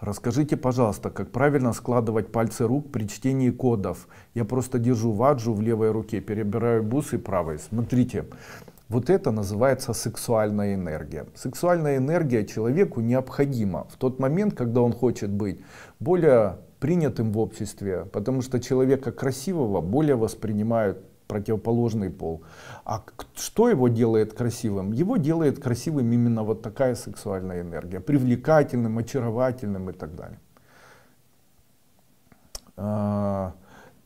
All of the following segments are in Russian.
Расскажите, пожалуйста, как правильно складывать пальцы рук при чтении кодов. Я просто держу ваджу в левой руке, перебираю бусы правой. Смотрите, вот это называется сексуальная энергия. Сексуальная энергия человеку необходима в тот момент, когда он хочет быть более принятым в обществе, потому что человека красивого более воспринимают противоположный пол. А что его делает красивым? Его делает красивым именно вот такая сексуальная энергия, привлекательным, очаровательным и так далее. А,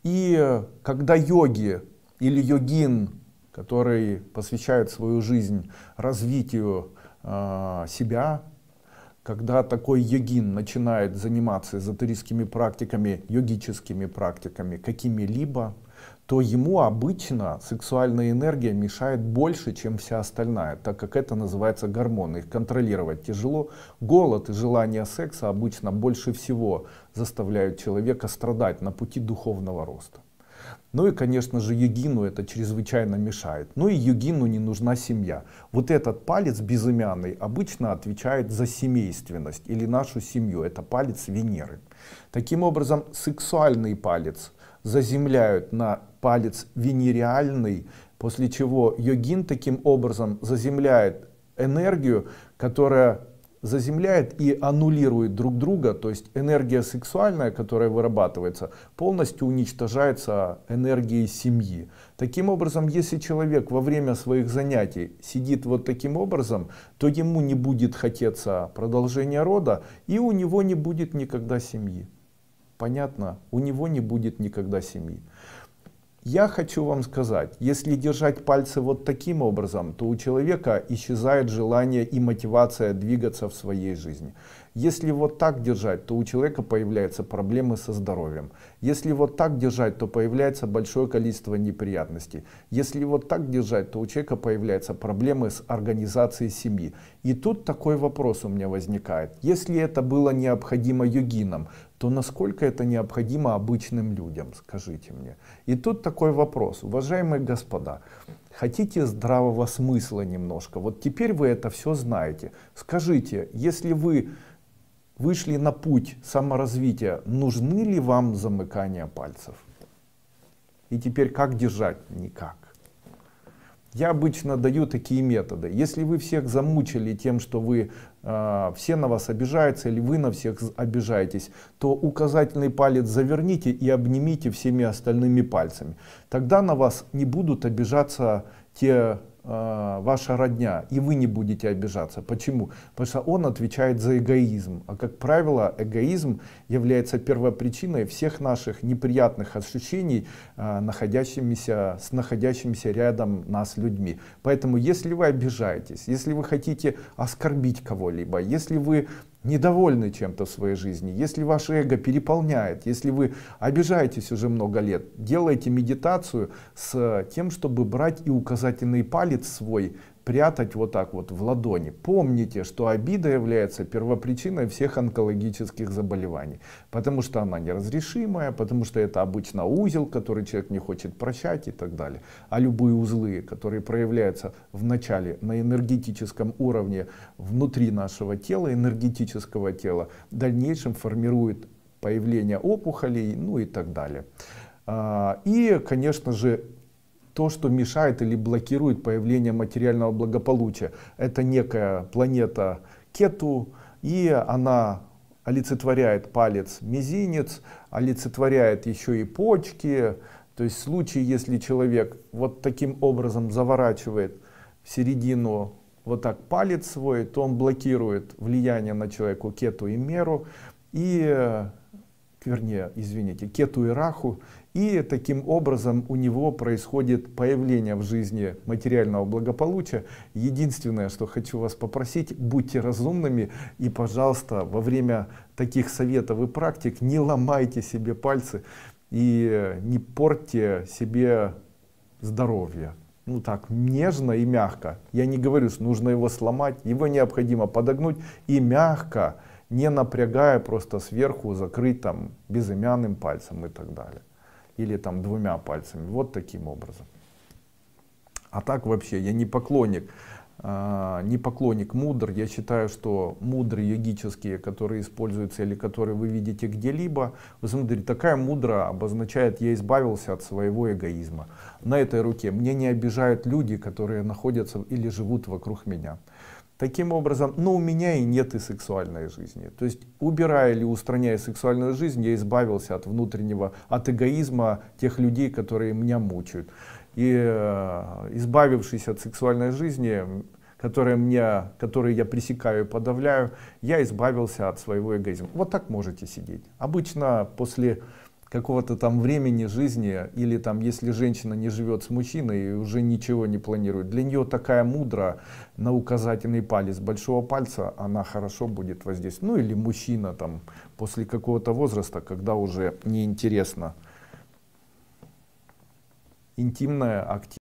и когда йоги или йогин, который посвящает свою жизнь развитию а, себя, когда такой йогин начинает заниматься эзотерическими практиками, йогическими практиками какими-либо, то ему обычно сексуальная энергия мешает больше, чем вся остальная, так как это называется гормоны. Их контролировать тяжело. Голод и желание секса обычно больше всего заставляют человека страдать на пути духовного роста. Ну и, конечно же, Югину это чрезвычайно мешает. Ну и Югину не нужна семья. Вот этот палец безымянный обычно отвечает за семейственность или нашу семью. Это палец Венеры. Таким образом, сексуальный палец заземляют на палец венериальный, после чего йогин таким образом заземляет энергию, которая заземляет и аннулирует друг друга, то есть энергия сексуальная, которая вырабатывается, полностью уничтожается энергией семьи. Таким образом, если человек во время своих занятий сидит вот таким образом, то ему не будет хотеться продолжения рода, и у него не будет никогда семьи. Понятно? У него не будет никогда семьи. Я хочу вам сказать, если держать пальцы вот таким образом, то у человека исчезает желание и мотивация двигаться в своей жизни. Если вот так держать, то у человека появляются проблемы со здоровьем. Если вот так держать, то появляется большое количество неприятностей. Если вот так держать, то у человека появляются проблемы с организацией семьи. И тут такой вопрос у меня возникает. Если это было необходимо йогинам, то насколько это необходимо обычным людям, скажите мне. И тут такой вопрос. Уважаемые господа, хотите здравого смысла немножко. Вот теперь вы это все знаете. Скажите, если вы вышли на путь саморазвития, нужны ли вам замыкания пальцев? И теперь как держать? Никак. Я обычно даю такие методы. Если вы всех замучили тем, что вы э, все на вас обижаются или вы на всех обижаетесь, то указательный палец заверните и обнимите всеми остальными пальцами. Тогда на вас не будут обижаться те а, ваша родня, и вы не будете обижаться. Почему? Потому что он отвечает за эгоизм. А как правило, эгоизм является первопричиной всех наших неприятных ощущений, а, находящимися, с находящимися рядом нас людьми. Поэтому если вы обижаетесь, если вы хотите оскорбить кого-либо, если вы недовольны чем-то в своей жизни, если ваше эго переполняет, если вы обижаетесь уже много лет, делайте медитацию с э, тем, чтобы брать и указательный палец свой прятать вот так вот в ладони. Помните, что обида является первопричиной всех онкологических заболеваний, потому что она неразрешимая, потому что это обычно узел, который человек не хочет прощать и так далее. А любые узлы, которые проявляются в начале на энергетическом уровне внутри нашего тела, энергетического тела, в дальнейшем формируют появление опухолей, ну и так далее. А, и, конечно же, то, что мешает или блокирует появление материального благополучия. Это некая планета Кету, и она олицетворяет палец, мизинец, олицетворяет еще и почки. То есть в случае, если человек вот таким образом заворачивает в середину вот так палец свой, то он блокирует влияние на человека кету и меру. И вернее, извините, кету и раху, и таким образом у него происходит появление в жизни материального благополучия. Единственное, что хочу вас попросить, будьте разумными и, пожалуйста, во время таких советов и практик не ломайте себе пальцы и не портьте себе здоровье ну так нежно и мягко. Я не говорю, что нужно его сломать, его необходимо подогнуть и мягко не напрягая просто сверху закрыть там безымянным пальцем и так далее. Или там двумя пальцами, вот таким образом. А так вообще я не поклонник, э, не поклонник мудр. Я считаю, что мудры йогические, которые используются или которые вы видите где-либо, вы смотрите, такая мудра обозначает, я избавился от своего эгоизма. На этой руке мне не обижают люди, которые находятся или живут вокруг меня. Таким образом, но у меня и нет и сексуальной жизни. То есть, убирая или устраняя сексуальную жизнь, я избавился от внутреннего, от эгоизма тех людей, которые меня мучают. И э, избавившись от сексуальной жизни, которые, мне, которые я пресекаю и подавляю, я избавился от своего эгоизма. Вот так можете сидеть. Обычно после какого-то там времени жизни, или там, если женщина не живет с мужчиной и уже ничего не планирует, для нее такая мудра на указательный палец большого пальца, она хорошо будет воздействовать. Ну или мужчина там после какого-то возраста, когда уже неинтересно. Интимная активность.